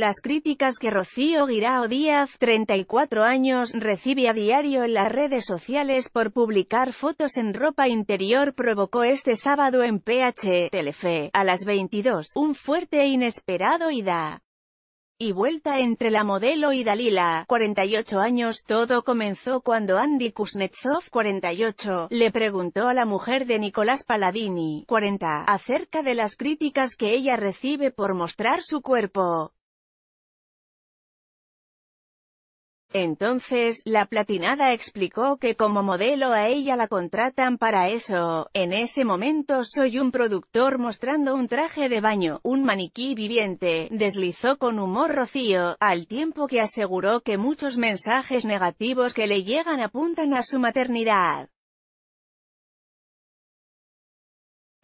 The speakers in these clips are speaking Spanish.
las críticas que Rocío Guirao Díaz, 34 años, recibe a diario en las redes sociales por publicar fotos en ropa interior provocó este sábado en PH, Telefe, a las 22, un fuerte e inesperado ida y vuelta entre la modelo y Dalila, 48 años. Todo comenzó cuando Andy Kuznetsov, 48, le preguntó a la mujer de Nicolás Paladini, 40, acerca de las críticas que ella recibe por mostrar su cuerpo. Entonces, la platinada explicó que como modelo a ella la contratan para eso, en ese momento soy un productor mostrando un traje de baño, un maniquí viviente, deslizó con humor Rocío, al tiempo que aseguró que muchos mensajes negativos que le llegan apuntan a su maternidad.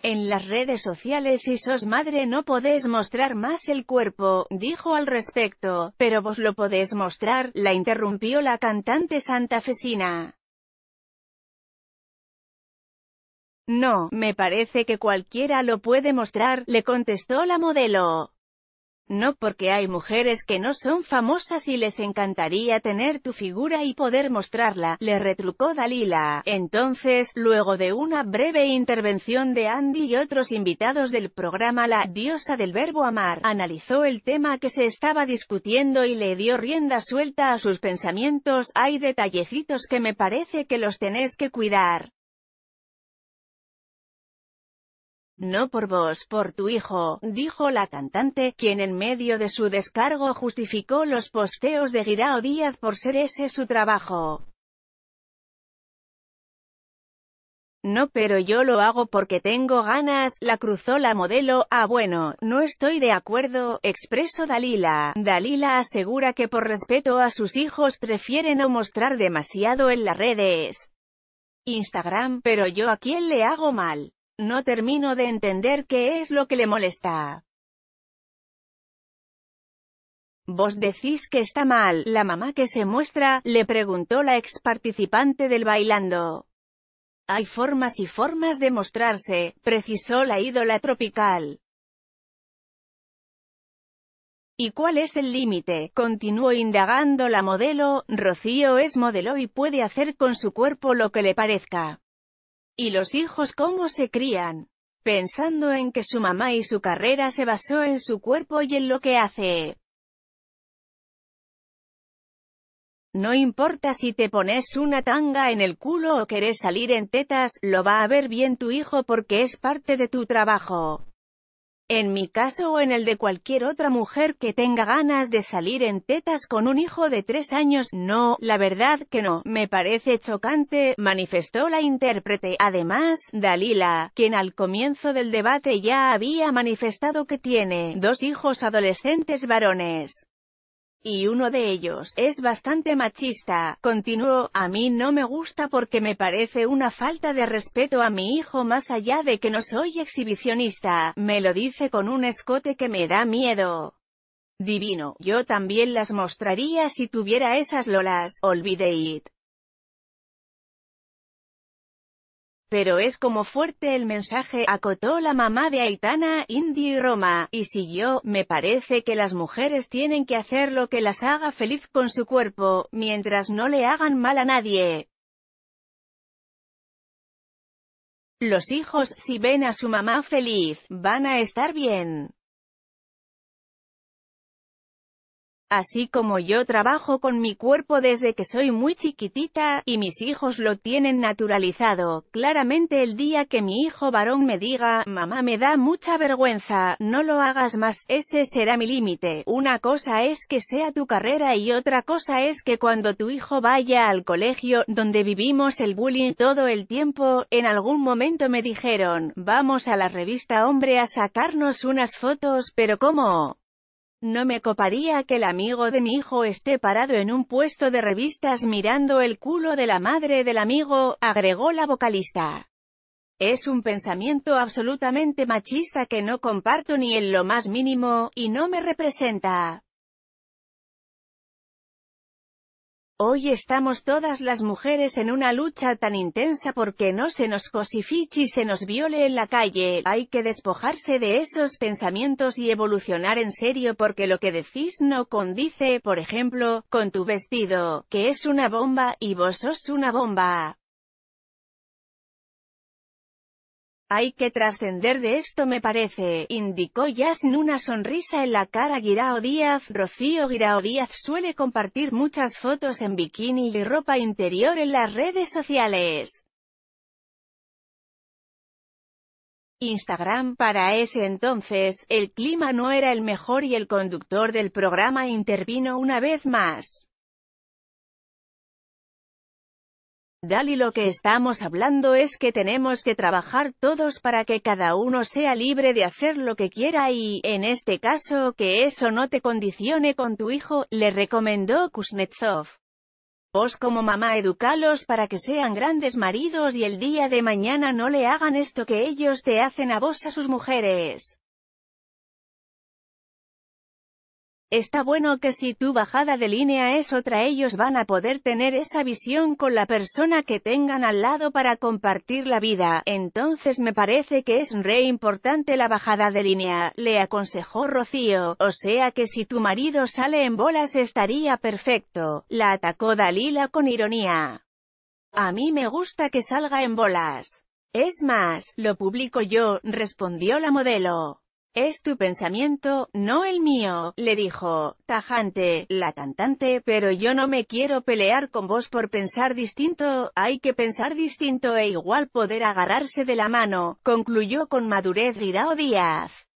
En las redes sociales si sos madre no podés mostrar más el cuerpo, dijo al respecto, pero vos lo podés mostrar, la interrumpió la cantante santafesina. No, me parece que cualquiera lo puede mostrar, le contestó la modelo. No porque hay mujeres que no son famosas y les encantaría tener tu figura y poder mostrarla, le retrucó Dalila. Entonces, luego de una breve intervención de Andy y otros invitados del programa La diosa del verbo amar, analizó el tema que se estaba discutiendo y le dio rienda suelta a sus pensamientos. Hay detallecitos que me parece que los tenés que cuidar. No por vos, por tu hijo, dijo la cantante, quien en medio de su descargo justificó los posteos de Girao Díaz por ser ese su trabajo. No pero yo lo hago porque tengo ganas, la cruzó la modelo, ah bueno, no estoy de acuerdo, expresó Dalila. Dalila asegura que por respeto a sus hijos prefiere no mostrar demasiado en las redes. Instagram, pero yo a quién le hago mal. No termino de entender qué es lo que le molesta. Vos decís que está mal, la mamá que se muestra, le preguntó la ex participante del bailando. Hay formas y formas de mostrarse, precisó la ídola tropical. ¿Y cuál es el límite? Continuó indagando la modelo, Rocío es modelo y puede hacer con su cuerpo lo que le parezca. ¿Y los hijos cómo se crían? Pensando en que su mamá y su carrera se basó en su cuerpo y en lo que hace. No importa si te pones una tanga en el culo o querés salir en tetas, lo va a ver bien tu hijo porque es parte de tu trabajo. En mi caso o en el de cualquier otra mujer que tenga ganas de salir en tetas con un hijo de tres años, no, la verdad que no, me parece chocante, manifestó la intérprete. Además, Dalila, quien al comienzo del debate ya había manifestado que tiene dos hijos adolescentes varones y uno de ellos es bastante machista, continuó, a mí no me gusta porque me parece una falta de respeto a mi hijo más allá de que no soy exhibicionista, me lo dice con un escote que me da miedo. Divino, yo también las mostraría si tuviera esas lolas, olvide it. Pero es como fuerte el mensaje, acotó la mamá de Aitana, Indy y Roma, y siguió, me parece que las mujeres tienen que hacer lo que las haga feliz con su cuerpo, mientras no le hagan mal a nadie. Los hijos si ven a su mamá feliz, van a estar bien. Así como yo trabajo con mi cuerpo desde que soy muy chiquitita, y mis hijos lo tienen naturalizado, claramente el día que mi hijo varón me diga, mamá me da mucha vergüenza, no lo hagas más, ese será mi límite. Una cosa es que sea tu carrera y otra cosa es que cuando tu hijo vaya al colegio, donde vivimos el bullying todo el tiempo, en algún momento me dijeron, vamos a la revista Hombre a sacarnos unas fotos, pero ¿cómo? No me coparía que el amigo de mi hijo esté parado en un puesto de revistas mirando el culo de la madre del amigo, agregó la vocalista. Es un pensamiento absolutamente machista que no comparto ni en lo más mínimo, y no me representa. Hoy estamos todas las mujeres en una lucha tan intensa porque no se nos cosifiche y se nos viole en la calle, hay que despojarse de esos pensamientos y evolucionar en serio porque lo que decís no condice, por ejemplo, con tu vestido, que es una bomba, y vos sos una bomba. Hay que trascender de esto me parece, indicó Yasn una sonrisa en la cara Guirao Díaz. Rocío Girao Díaz suele compartir muchas fotos en bikini y ropa interior en las redes sociales. Instagram. Para ese entonces, el clima no era el mejor y el conductor del programa intervino una vez más. Dali lo que estamos hablando es que tenemos que trabajar todos para que cada uno sea libre de hacer lo que quiera y, en este caso, que eso no te condicione con tu hijo, le recomendó Kuznetsov. Vos como mamá educalos para que sean grandes maridos y el día de mañana no le hagan esto que ellos te hacen a vos a sus mujeres. Está bueno que si tu bajada de línea es otra ellos van a poder tener esa visión con la persona que tengan al lado para compartir la vida, entonces me parece que es re importante la bajada de línea, le aconsejó Rocío, o sea que si tu marido sale en bolas estaría perfecto, la atacó Dalila con ironía. A mí me gusta que salga en bolas. Es más, lo publico yo, respondió la modelo. Es tu pensamiento, no el mío, le dijo, tajante, la cantante, pero yo no me quiero pelear con vos por pensar distinto, hay que pensar distinto e igual poder agarrarse de la mano, concluyó con madurez Girao Díaz.